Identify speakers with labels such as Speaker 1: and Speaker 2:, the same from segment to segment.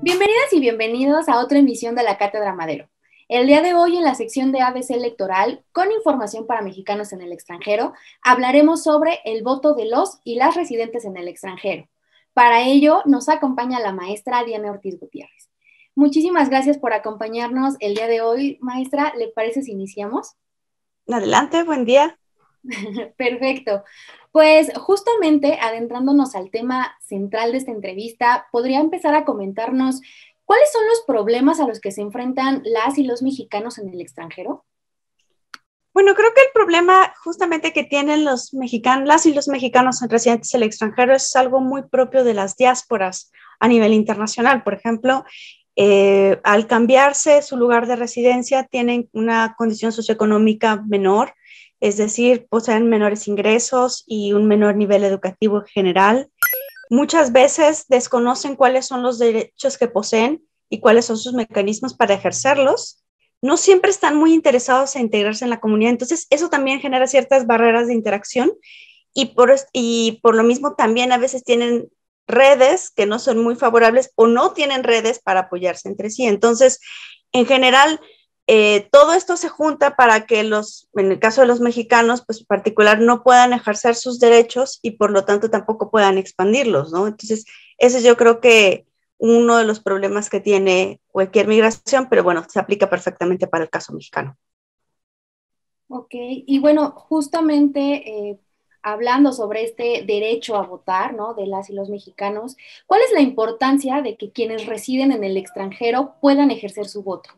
Speaker 1: Bienvenidas y bienvenidos a otra emisión de la Cátedra Madero. El día de hoy en la sección de ABC Electoral, con información para mexicanos en el extranjero, hablaremos sobre el voto de los y las residentes en el extranjero. Para ello nos acompaña la maestra Diana Ortiz Gutiérrez. Muchísimas gracias por acompañarnos el día de hoy, maestra. ¿Le parece si iniciamos? Adelante, buen día. Perfecto. Pues justamente adentrándonos al tema central de esta entrevista, podría empezar a comentarnos cuáles son los problemas a los que se enfrentan las y los mexicanos en el extranjero.
Speaker 2: Bueno, creo que el problema justamente que tienen los mexicanos, las y los mexicanos residentes en el extranjero es algo muy propio de las diásporas a nivel internacional. Por ejemplo, eh, al cambiarse su lugar de residencia tienen una condición socioeconómica menor, es decir, poseen menores ingresos y un menor nivel educativo en general. Muchas veces desconocen cuáles son los derechos que poseen y cuáles son sus mecanismos para ejercerlos. No siempre están muy interesados en integrarse en la comunidad, entonces eso también genera ciertas barreras de interacción y por, y por lo mismo también a veces tienen redes que no son muy favorables o no tienen redes para apoyarse entre sí. Entonces, en general, eh, todo esto se junta para que los, en el caso de los mexicanos, pues en particular, no puedan ejercer sus derechos y por lo tanto tampoco puedan expandirlos, ¿no? Entonces, ese yo creo que uno de los problemas que tiene cualquier migración, pero bueno, se aplica perfectamente para el
Speaker 1: caso mexicano. Ok, y bueno, justamente eh, hablando sobre este derecho a votar, ¿no? De las y los mexicanos, ¿cuál es la importancia de que quienes residen en el extranjero puedan ejercer su voto?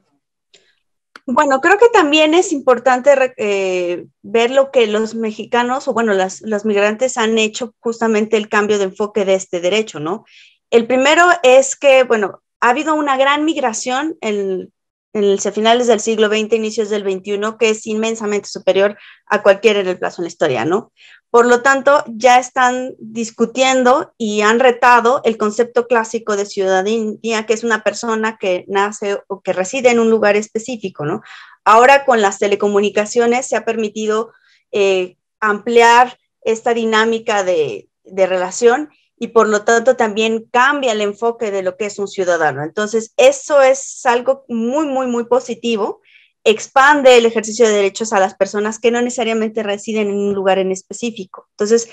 Speaker 2: Bueno, creo que también es importante eh, ver lo que los mexicanos o bueno, las, los migrantes han hecho justamente el cambio de enfoque de este derecho, ¿no? El primero es que, bueno, ha habido una gran migración en, en los finales del siglo XX, inicios del XXI, que es inmensamente superior a cualquier en el plazo en la historia, ¿no? Por lo tanto, ya están discutiendo y han retado el concepto clásico de ciudadanía, que es una persona que nace o que reside en un lugar específico, ¿no? Ahora con las telecomunicaciones se ha permitido eh, ampliar esta dinámica de, de relación y por lo tanto también cambia el enfoque de lo que es un ciudadano. Entonces, eso es algo muy, muy, muy positivo. Expande el ejercicio de derechos a las personas que no necesariamente residen en un lugar en específico. Entonces,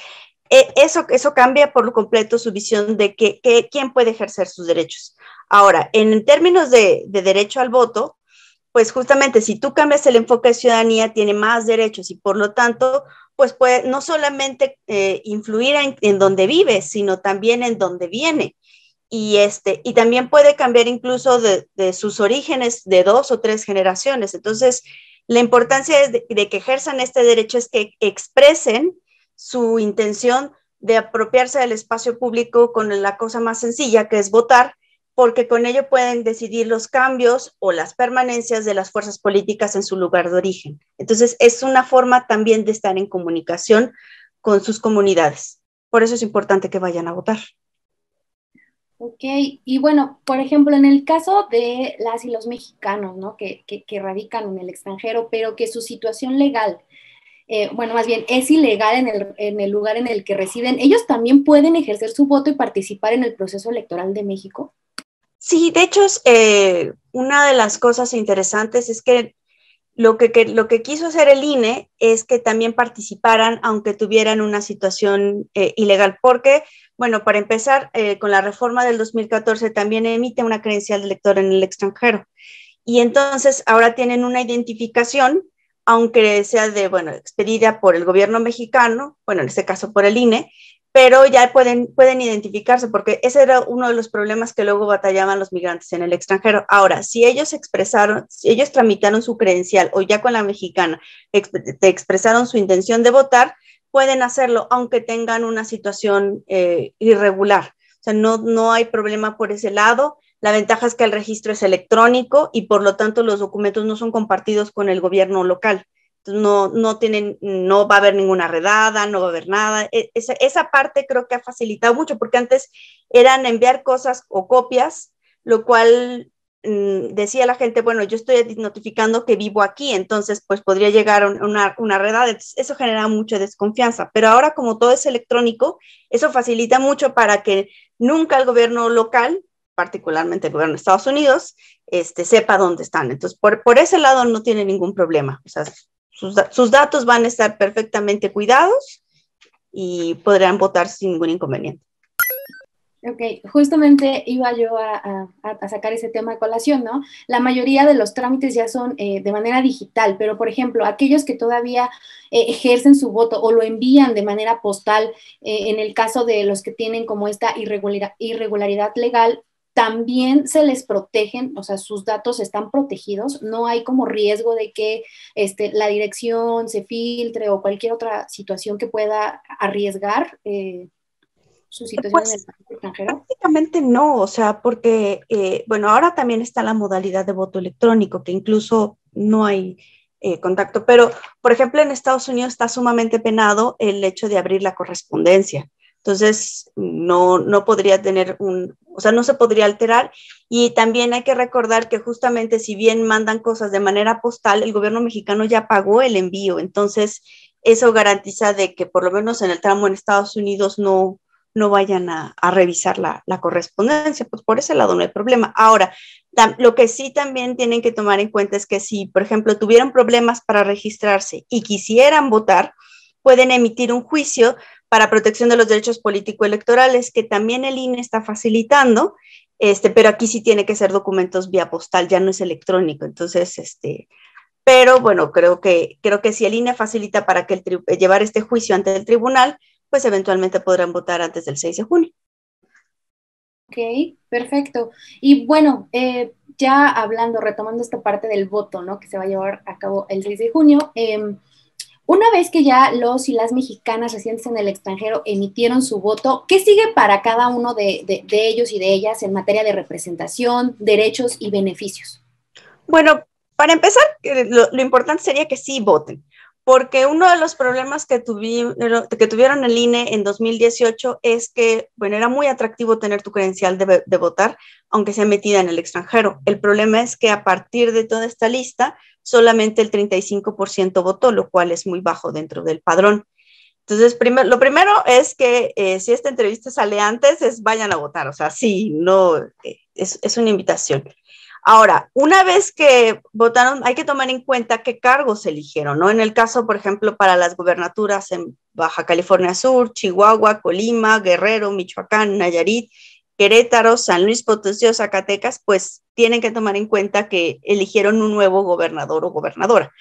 Speaker 2: e, eso, eso cambia por completo su visión de que, quién puede ejercer sus derechos. Ahora, en términos de derecho al voto, pues justamente si tú cambias el enfoque de ciudadanía, tiene más derechos y por lo tanto, pues puede no solamente eh, influir en, donde vive, sino también en donde viene. Y, este, y también puede cambiar incluso de, sus orígenes de dos o tres generaciones. Entonces, la importancia de que ejerzan este derecho es que expresen su intención de apropiarse del espacio público con la cosa más sencilla, que es votar, porque con ello pueden decidir los cambios o las permanencias de las fuerzas políticas en su lugar de origen. Entonces, es una forma también de estar en comunicación con sus comunidades. Por eso es importante que vayan a votar.
Speaker 1: Ok, y bueno, por ejemplo, en el caso de las y los mexicanos, ¿no? Que, radican en el extranjero, pero que su situación legal, eh, bueno, más bien es ilegal en el, en el lugar en el que residen, ¿ellos también pueden ejercer su voto y participar en el proceso electoral de México?
Speaker 2: Sí, de hecho, eh, una de las cosas interesantes es que lo que, lo que quiso hacer el INE es que también participaran, aunque tuvieran una situación eh, ilegal, porque, bueno, para empezar, eh, con la reforma del 2014 también emite una credencial de lector en el extranjero. Y entonces ahora tienen una identificación, aunque sea de, bueno, expedida por el gobierno mexicano, bueno, en este caso por el INE, pero ya pueden, pueden identificarse, porque ese era uno de los problemas que luego batallaban los migrantes en el extranjero. Ahora, si ellos expresaron, si ellos tramitaron su credencial o ya con la mexicana expresaron su intención de votar, pueden hacerlo aunque tengan una situación eh, irregular. O sea, no, no hay problema por ese lado. La ventaja es que el registro es electrónico y por lo tanto los documentos no son compartidos con el gobierno local no, tienen, no va a haber ninguna redada, no va a haber nada. E, esa, parte creo que ha facilitado mucho, porque antes eran enviar cosas o copias, lo cual mm, decía la gente, bueno, yo estoy notificando que vivo aquí, entonces pues podría llegar una, redada, eso genera mucha desconfianza, pero ahora como todo es electrónico, eso facilita mucho para que nunca el gobierno local particularmente el gobierno de Estados Unidos, este, sepa dónde están. Entonces, por, por ese lado no tiene ningún problema. O sea, sus, datos van a estar perfectamente cuidados y podrán votar sin ningún inconveniente.
Speaker 1: Ok, justamente iba yo a, a, sacar ese tema de colación, ¿no? La mayoría de los trámites ya son eh, de manera digital, pero por ejemplo, aquellos que todavía eh, ejercen su voto o lo envían de manera postal, eh, en el caso de los que tienen como esta irregularidad legal, también se les protegen, o sea, sus datos están protegidos, no hay como riesgo de que este, la dirección se filtre o cualquier otra situación que pueda arriesgar eh, su pues, situación en el pues, extranjero?
Speaker 2: Prácticamente no, o sea, porque, eh, bueno, ahora también está la modalidad de voto electrónico, que incluso no hay eh, contacto, pero, por ejemplo, en Estados Unidos está sumamente penado el hecho de abrir la correspondencia. Entonces, no, no podría tener un, o sea, no se podría alterar. Y también hay que recordar que justamente si bien mandan cosas de manera postal, el gobierno mexicano ya pagó el envío. Entonces, eso garantiza de que por lo menos en el tramo en Estados Unidos no, no vayan a, revisar la, correspondencia, pues por ese lado no hay problema. Ahora, lo que sí también tienen que tomar en cuenta es que si, por ejemplo, tuvieran problemas para registrarse y quisieran votar, pueden emitir un juicio para protección de los derechos político-electorales, que también el INE está facilitando, este, pero aquí sí tiene que ser documentos vía postal, ya no es electrónico. Entonces, este, pero bueno, creo que, creo que si el INE facilita para que el llevar este juicio ante el tribunal, pues eventualmente podrán votar antes del 6 de junio.
Speaker 1: Ok, perfecto. Y bueno, eh, ya hablando, retomando esta parte del voto, ¿no? Que se va a llevar a cabo el 6 de junio. Eh, una vez que ya los y las mexicanas residentes en el extranjero emitieron su voto, ¿qué sigue para cada uno de, ellos y de ellas en materia de representación, derechos y beneficios? Bueno, para empezar, eh,
Speaker 2: lo, lo importante sería que sí voten porque uno de los problemas que, que tuvieron el INE en 2018 es que, bueno, era muy atractivo tener tu credencial de, votar, aunque sea metida en el extranjero. El problema es que a partir de toda esta lista, solamente el 35% votó, lo cual es muy bajo dentro del padrón. Entonces, lo primero es que eh, si esta entrevista sale antes, es vayan a votar, o sea, sí, no, eh, es, es, una invitación. Ahora, una vez que votaron, hay que tomar en cuenta qué cargos eligieron, ¿no? En el caso, por ejemplo, para las gubernaturas en Baja California Sur, Chihuahua, Colima, Guerrero, Michoacán, Nayarit, Querétaro, San Luis Potosí o Zacatecas, pues tienen que tomar en cuenta que eligieron un nuevo gobernador o gobernadora.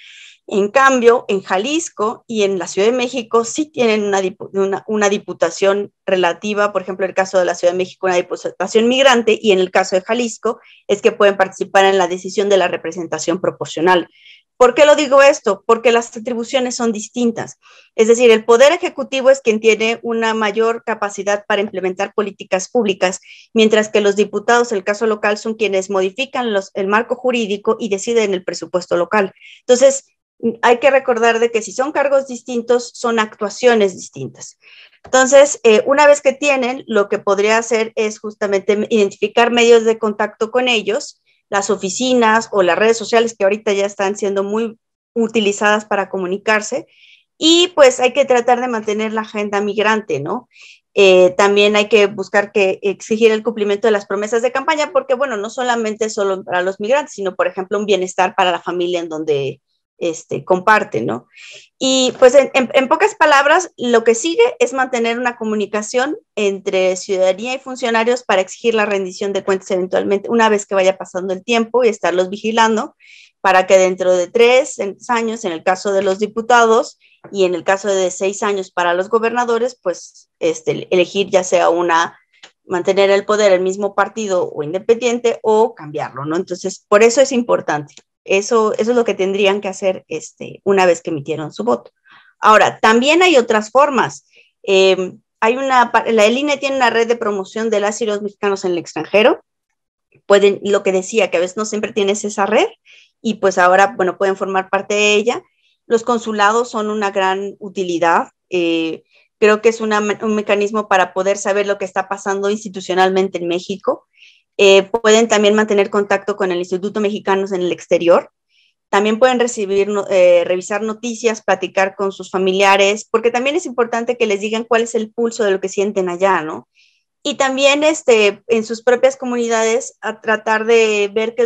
Speaker 2: En cambio, en Jalisco y en la Ciudad de México sí tienen una, una, diputación relativa, por ejemplo, en el caso de la Ciudad de México, una diputación migrante, y en el caso de Jalisco es que pueden participar en la decisión de la representación proporcional. ¿Por qué lo digo esto? Porque las atribuciones son distintas. Es decir, el Poder Ejecutivo es quien tiene una mayor capacidad para implementar políticas públicas, mientras que los diputados, el caso local, son quienes modifican el marco jurídico y deciden el presupuesto local. Entonces, hay que recordar de que si son cargos distintos, son actuaciones distintas. Entonces, eh, una vez que tienen, lo que podría hacer es justamente identificar medios de contacto con ellos, las oficinas o las redes sociales que ahorita ya están siendo muy utilizadas para comunicarse. Y pues hay que tratar de mantener la agenda migrante, ¿no? Eh, también hay que buscar que exigir el cumplimiento de las promesas de campaña, porque bueno, no solamente solo para los migrantes, sino por ejemplo un bienestar para la familia en donde este, comparten, ¿no? Y pues en, pocas palabras, lo que sigue es mantener una comunicación entre ciudadanía y funcionarios para exigir la rendición de cuentas eventualmente, una vez que vaya pasando el tiempo y estarlos vigilando para que dentro de tres años, en el caso de los diputados y en el caso de seis años para los gobernadores, pues este, elegir ya sea una mantener el poder el mismo partido o independiente o cambiarlo, ¿no? Entonces, por eso es importante. Eso, es lo que tendrían que hacer este, una vez que emitieron su voto. Ahora, también hay otras formas. Eh, hay una, la ELINE tiene una red de promoción de las los mexicanos en el extranjero. lo que decía, que a veces no siempre tienes esa red y pues ahora, bueno, pueden formar parte de ella. Los consulados son una gran utilidad. Eh, creo que es un mecanismo para poder saber lo que está pasando institucionalmente en México eh, pueden también mantener contacto con el Instituto Mexicanos en el exterior. También pueden recibir, eh, revisar noticias, platicar con sus familiares, porque también es importante que les digan cuál es el pulso de lo que sienten allá, ¿no? Y también este, en sus propias comunidades a tratar de ver qué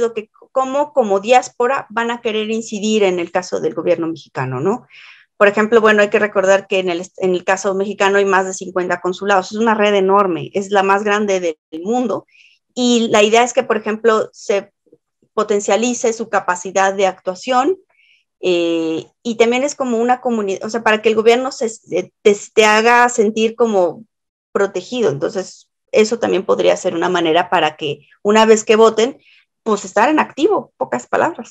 Speaker 2: cómo como diáspora van a querer incidir en el caso del gobierno mexicano, ¿no? Por ejemplo, bueno, hay que recordar que en el, en el caso mexicano hay más de 50 consulados, es una red enorme, es la más grande del mundo y la idea es que, por ejemplo, se potencialice su capacidad de actuación eh, y también es como una comunidad, o sea, para que el gobierno se, te, haga sentir como protegido. Entonces, eso también podría ser una manera para que una vez que voten, pues estar en activo, pocas palabras.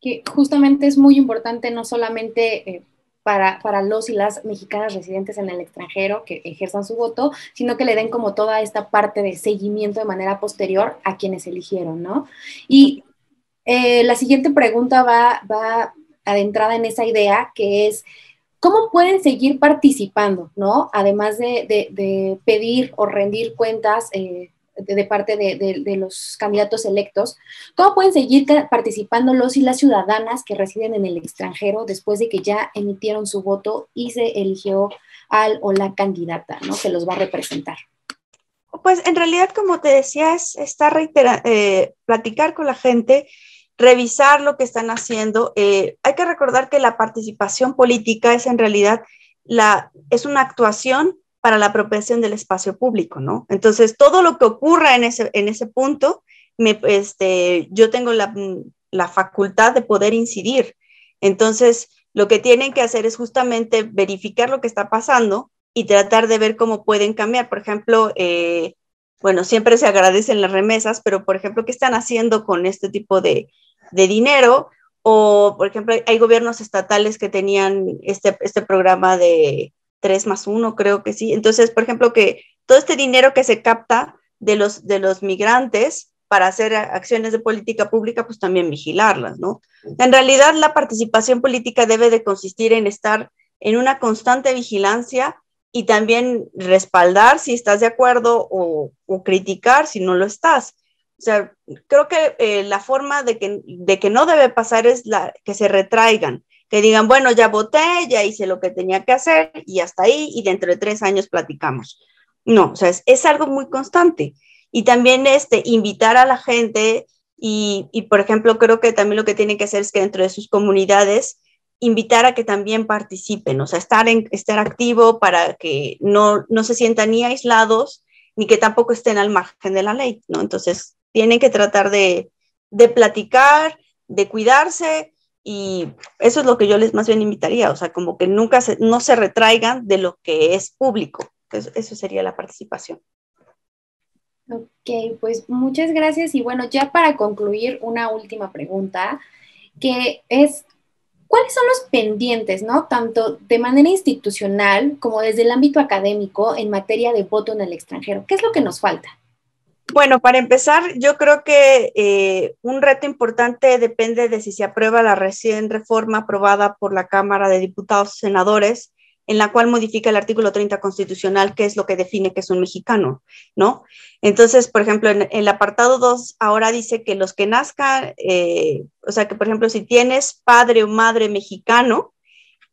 Speaker 1: Que justamente es muy importante no solamente eh, para, los y las mexicanas residentes en el extranjero que ejerzan su voto, sino que le den como toda esta parte de seguimiento de manera posterior a quienes eligieron, ¿no? Y eh, la siguiente pregunta va, adentrada en esa idea que es... ¿Cómo pueden seguir participando, no? Además de, pedir o rendir cuentas eh, de, parte de, los candidatos electos, ¿cómo pueden seguir participando los y las ciudadanas que residen en el extranjero después de que ya emitieron su voto y se eligió al o la candidata ¿no? que los va a representar?
Speaker 2: Pues en realidad, como te decía, es estar eh, platicar con la gente, revisar lo que están haciendo. Eh, hay que recordar que la participación política es en realidad la, es una actuación para la apropiación del espacio público, ¿no? Entonces, todo lo que ocurra en ese, en ese punto, este, yo tengo la, facultad de poder incidir. Entonces, lo que tienen que hacer es justamente verificar lo que está pasando y tratar de ver cómo pueden cambiar. Por ejemplo, eh, bueno, siempre se agradecen las remesas, pero por ejemplo, ¿qué están haciendo con este tipo de, de dinero? O, por ejemplo, hay gobiernos estatales que tenían este, este programa de, 3 más uno, creo que sí. Entonces, por ejemplo, que todo este dinero que se capta de los, de los migrantes para hacer acciones de política pública, pues también vigilarlas, ¿no? En realidad, la participación política debe de consistir en estar en una constante vigilancia y también respaldar si estás de acuerdo o, criticar si no lo estás. O sea, creo que eh, la forma de que, de que no debe pasar es la, que se retraigan, que digan, bueno, ya voté, ya hice lo que tenía que hacer y hasta ahí, y dentro de tres años platicamos. No, o sea, es, algo muy constante. Y también este, invitar a la gente y, por ejemplo, creo que también lo que tienen que hacer es que dentro de sus comunidades invitar a que también participen, o sea, estar, en, estar activo para que no, se sientan ni aislados ni que tampoco estén al margen de la ley, ¿no? Entonces, tienen que tratar de, de platicar, de cuidarse, y eso es lo que yo les más bien invitaría, o sea, como que nunca se, no se retraigan de lo que es público. eso sería la participación.
Speaker 1: Ok, pues muchas gracias. Y bueno, ya para concluir, una última pregunta, que es, ¿cuáles son los pendientes, no? Tanto de manera institucional como desde el ámbito académico en materia de voto en el extranjero. ¿Qué es lo que nos falta?
Speaker 2: Bueno, para empezar, yo creo que eh, un reto importante depende de si se aprueba la recién reforma aprobada por la Cámara de Diputados y Senadores, en la cual modifica el artículo 30 constitucional, que es lo que define que es un mexicano, ¿no? Entonces, por ejemplo, en el apartado 2 ahora dice que los que nazcan, eh, o sea, que por ejemplo, si tienes padre o madre mexicano,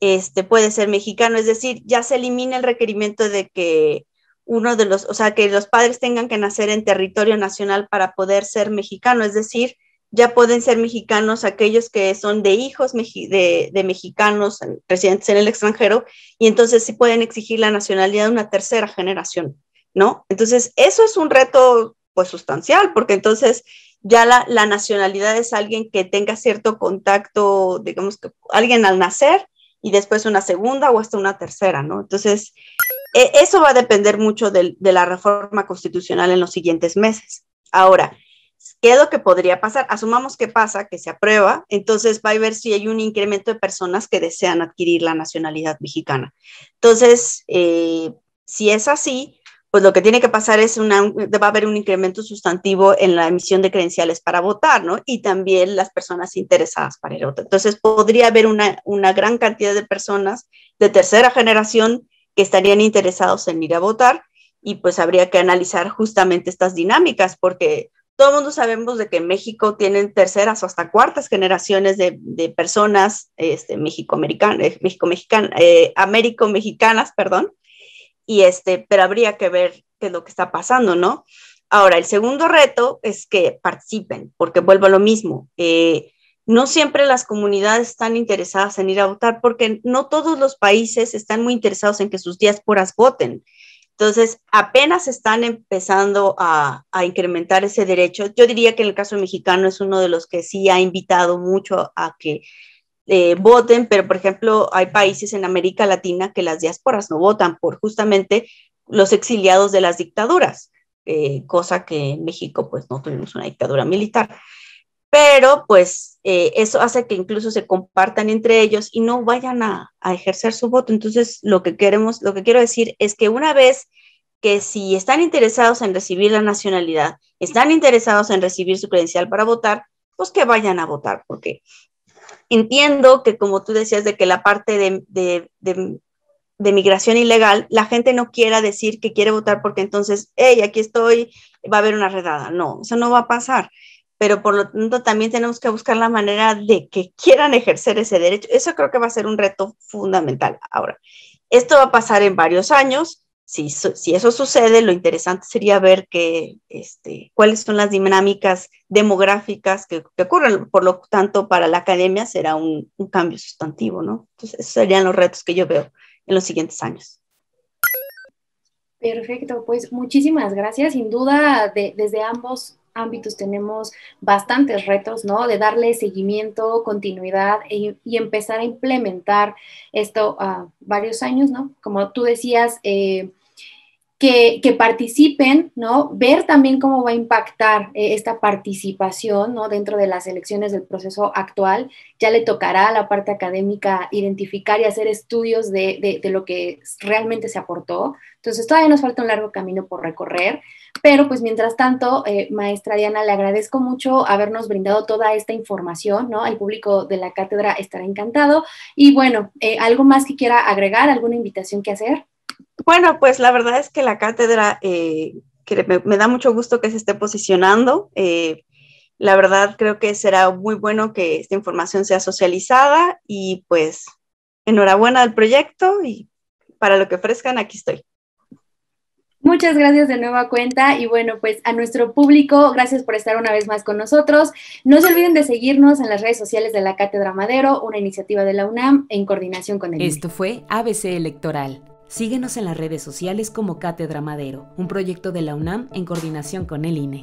Speaker 2: este puede ser mexicano, es decir, ya se elimina el requerimiento de que uno de los, o sea, que los padres tengan que nacer en territorio nacional para poder ser mexicano, es decir, ya pueden ser mexicanos aquellos que son de hijos de, mexicanos eh, residentes en el extranjero y entonces sí pueden exigir la nacionalidad de una tercera generación, ¿no? Entonces, eso es un reto pues sustancial, porque entonces ya la, la nacionalidad es alguien que tenga cierto contacto, digamos que alguien al nacer y después una segunda o hasta una tercera, ¿no? Entonces, e, eso va a depender mucho de, la reforma constitucional en los siguientes meses. Ahora, ¿qué es lo que podría pasar? Asumamos que pasa, que se aprueba, entonces va a ver si hay un incremento de personas que desean adquirir la nacionalidad mexicana. Entonces, eh, si es así, pues lo que tiene que pasar es que va a haber un incremento sustantivo en la emisión de credenciales para votar, ¿no? Y también las personas interesadas para el voto. Entonces, podría haber una gran cantidad de personas de tercera generación que estarían interesados en ir a votar y pues habría que analizar justamente estas dinámicas porque todo el mundo sabemos de que México tienen terceras o hasta cuartas generaciones de, personas este, eh, México eh, américo-mexicanas, perdón, y este, pero habría que ver qué es lo que está pasando, ¿no? Ahora, el segundo reto es que participen, porque vuelvo a lo mismo, eh, no siempre las comunidades están interesadas en ir a votar porque no todos los países están muy interesados en que sus diásporas voten. Entonces, apenas están empezando a, incrementar ese derecho. Yo diría que en el caso mexicano es uno de los que sí ha invitado mucho a que eh, voten, pero por ejemplo, hay países en América Latina que las diásporas no votan por justamente los exiliados de las dictaduras, eh, cosa que en México pues no tuvimos una dictadura militar pero pues eh, eso hace que incluso se compartan entre ellos y no vayan a, ejercer su voto. Entonces, lo que queremos, lo que quiero decir es que una vez que si están interesados en recibir la nacionalidad, están interesados en recibir su credencial para votar, pues que vayan a votar, porque entiendo que como tú decías de que la parte de, de migración ilegal, la gente no quiera decir que quiere votar porque entonces, hey, aquí estoy, va a haber una redada. No, eso no va a pasar pero por lo tanto también tenemos que buscar la manera de que quieran ejercer ese derecho. Eso creo que va a ser un reto fundamental. Ahora, esto va a pasar en varios años. Si, eso sucede, lo interesante sería ver este, cuáles son las dinámicas demográficas que, que, ocurren. Por lo tanto, para la academia será un, cambio sustantivo, ¿no? Entonces, esos serían los retos que yo veo en los siguientes años.
Speaker 1: Perfecto, pues muchísimas gracias. Sin duda, desde ambos ámbitos tenemos bastantes retos, ¿no? De darle seguimiento, continuidad e, y empezar a implementar esto a ah, varios años, ¿no? Como tú decías, eh, que, participen, ¿no? Ver también cómo va a impactar eh, esta participación, ¿no? Dentro de las elecciones del proceso actual, ya le tocará a la parte académica identificar y hacer estudios de, lo que realmente se aportó. Entonces, todavía nos falta un largo camino por recorrer, pero pues mientras tanto, eh, maestra Diana, le agradezco mucho habernos brindado toda esta información, ¿no? El público de la cátedra estará encantado. Y bueno, eh, ¿algo más que quiera agregar? ¿Alguna invitación que hacer?
Speaker 2: Bueno, pues la verdad es que la cátedra, eh, que me, da mucho gusto que se esté posicionando. Eh, la verdad creo que será muy bueno que esta información sea socializada y pues enhorabuena al
Speaker 1: proyecto
Speaker 2: y para lo que ofrezcan, aquí estoy.
Speaker 1: Muchas gracias de nueva cuenta y bueno, pues a nuestro público, gracias por estar una vez más con nosotros. No se olviden de seguirnos en las redes sociales de la Cátedra Madero, una iniciativa de la UNAM en coordinación con el. Esto fue ABC Electoral. Síguenos en las redes sociales como Cátedra Madero, un proyecto de la UNAM en coordinación con el INE.